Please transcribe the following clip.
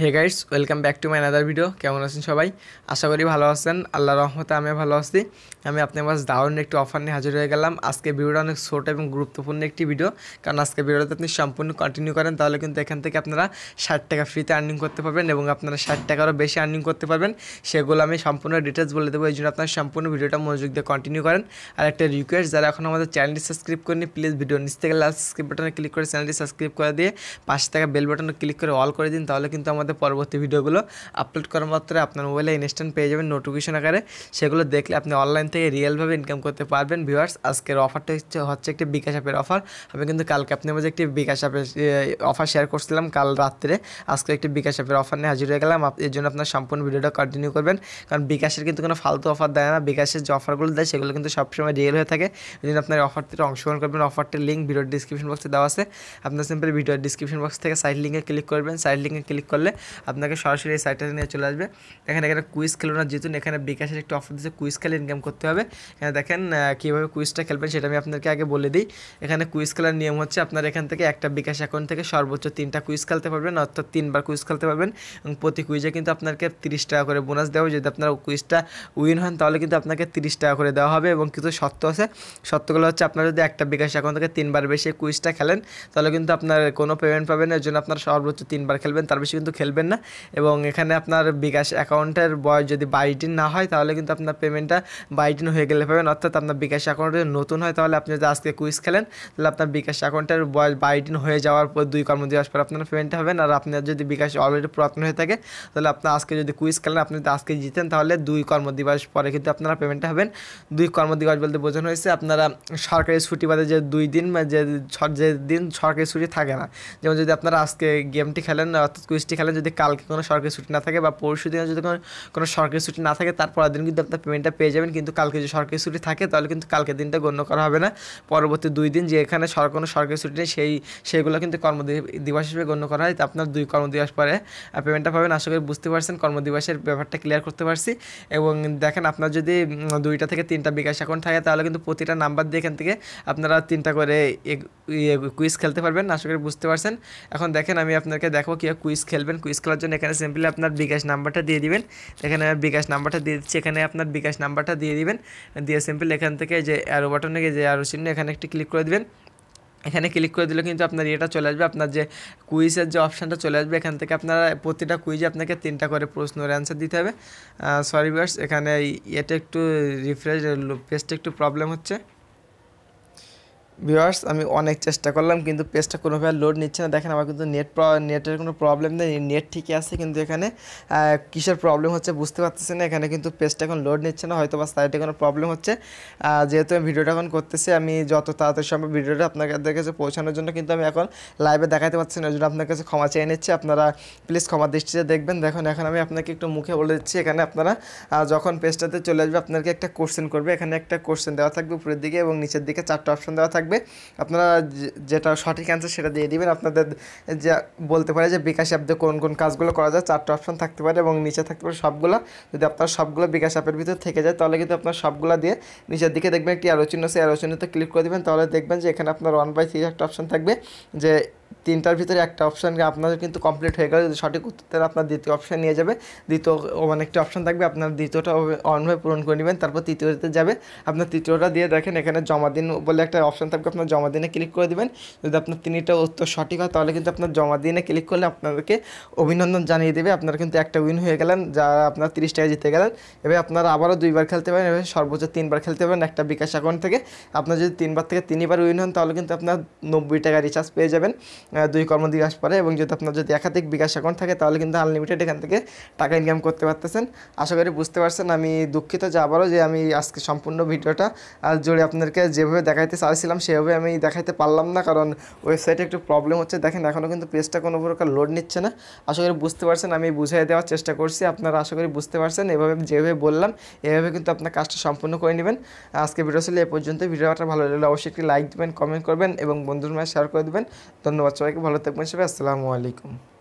hey guides welcome back to my other video কেমন আছেন সবাই আশা করি ভালো আছেন আল্লাহ রহমতে আমি ভালো আছি আমি আপনার কাছে দারুণ একটি অফার নিয়ে হাজির হয়ে গেলাম আজকে ভিডিওটা অনেক ছোট এবং গুরুত্বপূর্ণ একটি ভিডিও কারণ আজকে ভিডিওটা আপনি সম্পূর্ণ কন্টিনিউ করেন তাহলে কিন্তু এখান থেকে আপনারা ষাট টাকা ফ্রিতে আর্নিং করতে পারবেন এবং আপনারা ষাট টাকারও বেশি আর্নিং করতে পারবেন সেগুলো আমি সম্পূর্ণ ডিটেলস বলে দেবো এই জন্য আপনার সম্পূর্ণ ভিডিওটা মনোযোগ দিয়ে কন্টিনিউ করেন আর একটা রিকোয়েস্ট যারা এখন আমাদের চ্যানেলটি সাবস্ক্রাইব করেনি প্লিজ ভিডিও নিচ থেকে লাল সাবস্ক্রাইব বাটনে ক্লিক করে চ্যানেলটি সাবস্ক্রাইব করে দিয়ে পাশে থাকা বেল বাটনে ক্লিক করে অল করে দিন তাহলে কিন্তু আমাদের আমাদের পরবর্তী ভিডিওগুলো আপলোড করার মাত্র আপনার মোবাইলে ইনস্ট্যান্ট পেয়ে যাবেন নোটিফিকেশন আকারে সেগুলো দেখলে আপনি অনলাইন থেকে রিয়েলভাবে ইনকাম করতে পারবেন ভিউয়ার্স আজকের অফারটা হচ্ছে হচ্ছে একটি বিকাশ অ্যাপের অফার আমি কিন্তু কালকে আপনার মাঝে একটি বিকাশ অ্যাপের অফার শেয়ার করছিলাম কাল রাত্রে আজকে একটি বিকাশ অ্যাপের অফার নিয়ে হাজির হয়ে গেলাম এর জন্য আপনার সম্পূর্ণ ভিডিওটা কন্টিনিউ করবেন কারণ বিকাশের কিন্তু কোনো ফালতু অফার দেয় না বিকাশের যে অফারগুলো দেয় সেগুলো কিন্তু সবসময় রিয়েল হয়ে থাকে এই জন্য আপনার অফারটিতে অংশগ্রহণ করবেন অফারটির লিঙ্ক ভিডিওর ডিসক্রিপশন বক্সে দেওয়া আছে আপনার সিম্পল ভিডিওর ডিসক্রিপশন বক্স থেকে সাইড লিঙ্কে ক্লিক করবেন সাইড লিঙ্কে ক্লিক করলে আপনাকে সরাসরি এই সাইটটা নিয়ে চলে আসবে এখানে এখানে কুইজ খেলোনার যেহেতু এখানে বিকাশের একটা অফার দিচ্ছে কুইজ খেলে ইনকাম করতে হবে এখানে দেখেন কীভাবে কুইজটা খেলবেন সেটা আমি আপনাকে আগে বলে দিই এখানে কুইজ খেলার নিয়ম হচ্ছে আপনার এখান থেকে একটা বিকাশ অ্যাকাউন্ট থেকে সর্বোচ্চ তিনটা কুইজ খেলতে পারবেন অর্থাৎ তিনবার কুইজ খেলতে পারবেন এবং প্রতি কুইজে কিন্তু আপনাকে তিরিশ টাকা করে বোনাস দেওয়া হবে যদি আপনার কুইজটা উইন হন তাহলে কিন্তু আপনাকে তিরিশ টাকা করে দেওয়া হবে এবং কিছু শর্ত আছে শর্তগুলো হচ্ছে আপনার যদি একটা বিকাশ অ্যাকাউন্ট থেকে তিনবার বেশি কুইজটা খেলেন তাহলে কিন্তু আপনার কোনো পেমেন্ট পাবেন এর জন্য আপনার সর্বোচ্চ তিনবার খেলবেন তার বেশি কিন্তু ফেলবেন না এবং এখানে আপনার বিকাশ অ্যাকাউন্টের বয়স যদি বাইটিন না হয় তাহলে কিন্তু আপনার পেমেন্টটা বাইটিন হয়ে গেলে পাবেন অর্থাৎ আপনার বিকাশ অ্যাকাউন্ট নতুন হয় তাহলে আপনি যদি আজকে কুইজ খেলেন তাহলে আপনার বিকাশ অ্যাকাউন্টের বয়স বাইটিন হয়ে যাওয়ার পর দুই কর্ম দিবস পর আপনার পেমেন্টটা হবেন আর আপনার যদি বিকাশ অলরেডি পুরাতন হয়ে থাকে তাহলে আপনার আজকে যদি কুইজ খেলেন আপনি যদি আজকে জিতেন তাহলে দুই কর্ম দিবস পরে কিন্তু আপনারা পেমেন্টটা হবেন দুই কর্ম দিবস বলতে বোঝানো হয়েছে আপনারা সরকারি ছুটি বাদে যে দুই দিন যে দিন সরকারি ছুটি থাকে না যেমন যদি আপনারা আজকে গেমটি খেলেন অর্থাৎ কুইজটি খেলেন যদি কালকে কোনো সরকারি ছুটি না থাকে বা পরশু দিনে যদি কোনো কোনো সরকারি ছুটি না থাকে তার পরের দিন কিন্তু আপনার পেমেন্টটা পেয়ে যাবেন কিন্তু কালকে যদি সরকারি ছুটি থাকে তাহলে কিন্তু কালকে দিনটা গণ্য করা হবে না পরবর্তী দুই দিন যে এখানে কোনো সরকারি ছুটি নেই সেই সেইগুলো কিন্তু কর্মদিবস হিসেবে গণ্য করা হয় তো আপনার দুই কর্মদিবস পরে পেমেন্টটা পাবেন আশা করি বুঝতে পারছেন কর্মদিবসের ব্যাপারটা ক্লিয়ার করতে পারছি এবং দেখেন আপনার যদি দুইটা থেকে তিনটা বিকাশ অ্যাকাউন্ট থাকে তাহলে কিন্তু প্রতিটা নাম্বার দিয়ে এখান থেকে আপনারা তিনটা করে কুইজ ইয়ে খেলতে পারবেন আশা করি বুঝতে পারছেন এখন দেখেন আমি আপনাকে দেখো কী কুইজ খেলবেন কুইজ খেলার জন্য এখানে সিম্পলি আপনার বিকাশ নাম্বারটা দিয়ে দিবেন এখানে আমি বিকাশ নাম্বারটা দিয়ে দিচ্ছি এখানে আপনার বিকাশ নাম্বারটা দিয়ে দিবেন দিয়ে সিম্পলি এখান থেকে যে অ্যারো বাটনে যে অ্যারো চিহ্ন এখানে একটি ক্লিক করে দেবেন এখানে ক্লিক করে দিলে কিন্তু আপনার এটা চলে আসবে আপনার যে কুইজের যে অপশানটা চলে আসবে এখান থেকে আপনারা প্রতিটা কুইজে আপনাকে তিনটা করে প্রশ্নের অ্যান্সার দিতে হবে সরি বার্স এখানে এটা একটু রিফ্রেশ পেস্টে একটু প্রবলেম হচ্ছে ভিউয়ার্স আমি অনেক চেষ্টা করলাম কিন্তু পেজটা কোনোভাবে লোড নিচ্ছে না দেখেন আমার কিন্তু নেট নেটের কোনো প্রবলেম নেই নেট ঠিকই আছে কিন্তু এখানে কিসের প্রবলেম হচ্ছে বুঝতে পারতেছি না এখানে কিন্তু পেজটা এখন লোড নিচ্ছে না হয়তো বা সাইটে কোনো প্রবলেম হচ্ছে যেহেতু আমি ভিডিওটা এখন করতেছি আমি যত তাড়াতাড়ি সম্ভব ভিডিওটা আপনাদের কাছে পৌঁছানোর জন্য কিন্তু আমি এখন লাইভে দেখাতে পারছি না ওই জন্য আপনার কাছে ক্ষমা চেয়ে নিচ্ছি আপনারা প্লিজ ক্ষমা দৃষ্টিতে দেখবেন দেখুন এখন আমি আপনাকে একটু মুখে বলে দিচ্ছি এখানে আপনারা যখন পেজটাতে চলে আসবে আপনাকে একটা কোশ্চেন করবে এখানে একটা কোশ্চেন দেওয়া থাকবে উপরের দিকে এবং নিচের দিকে চারটা অপশন দেওয়া থাকবে থাকবে আপনারা যেটা সঠিক অ্যান্সার সেটা দিয়ে দিবেন আপনাদের যে বলতে পারে যে বিকাশ অ্যাপ দিয়ে কোন কোন কাজগুলো করা যায় চারটে অপশন থাকতে পারে এবং নিচে থাকতে পারে সবগুলো যদি আপনার সবগুলো বিকাশ অ্যাপের ভিতরে থেকে যায় তাহলে কিন্তু আপনার সবগুলো দিয়ে নিচের দিকে দেখবেন একটি আলোচনা সেই আলোচনাতে ক্লিক করে দেবেন তাহলে দেখবেন যে এখানে আপনার ওয়ান বাই থ্রি একটা অপশন থাকবে যে তিনটার ভিতরে একটা অপশানকে আপনাদের কিন্তু কমপ্লিট হয়ে গেলে যদি সঠিক উত্তর তাহলে আপনার দ্বিতীয় অপশান নিয়ে যাবে দ্বিতীয় মানে একটি অপশান থাকবে আপনার দ্বিতীয়টা অনভাবে পূরণ করে নেবেন তারপর তৃতীয়তে যাবে আপনার তৃতীয়টা দিয়ে দেখেন এখানে জমা দিন বলে একটা অপশান থাকবে আপনার জমা দিনে ক্লিক করে দেবেন যদি আপনার তিনটা উত্তর সঠিক হয় তাহলে কিন্তু আপনার জমা দিনে ক্লিক করলে আপনাদেরকে অভিনন্দন জানিয়ে দেবে আপনারা কিন্তু একটা উইন হয়ে গেলেন যা আপনার তিরিশ টাকা জিতে গেলেন এবার আপনারা আবারও দুইবার খেলতে পারেন এবার সর্বোচ্চ তিনবার খেলতে পারেন একটা বিকাশ অ্যাকাউন্ট থেকে আপনার যদি তিনবার থেকে তিনবার উইন হন তাহলে কিন্তু আপনার নব্বই টাকা রিচার্জ পেয়ে যাবেন দুই কর্মদিবস পরে এবং যদি আপনার যদি একাধিক বিকাশ অ্যাকাউন্ট থাকে তাহলে কিন্তু আনলিমিটেড এখান থেকে টাকা ইনকাম করতে পারতেছেন আশা করি বুঝতে পারছেন আমি দুঃখিত যে আবারও যে আমি আজকে সম্পূর্ণ ভিডিওটা জুড়ে আপনাদেরকে যেভাবে দেখাইতে চাইছিলাম সেভাবে আমি দেখাইতে পারলাম না কারণ ওয়েবসাইটে একটু প্রবলেম হচ্ছে দেখেন এখনও কিন্তু পেজটা কোনো প্রকার লোড নিচ্ছে না আশা করি বুঝতে পারছেন আমি বুঝিয়ে দেওয়ার চেষ্টা করছি আপনারা আশা করি বুঝতে পারছেন এভাবে যেভাবে বললাম এভাবে কিন্তু আপনার কাজটা সম্পূর্ণ করে নেবেন আজকে ভিডিও ছিল এ পর্যন্ত ভিডিওটা ভালো লাগলে অবশ্যই একটি লাইক দেবেন কমেন্ট করবেন এবং বন্ধুর মায়ের শেয়ার করে দেবেন ধন্যবাদ ধন্যবাদ সবাইকে ভালো থাকবেন সবাই আসসালামু আলাইকুম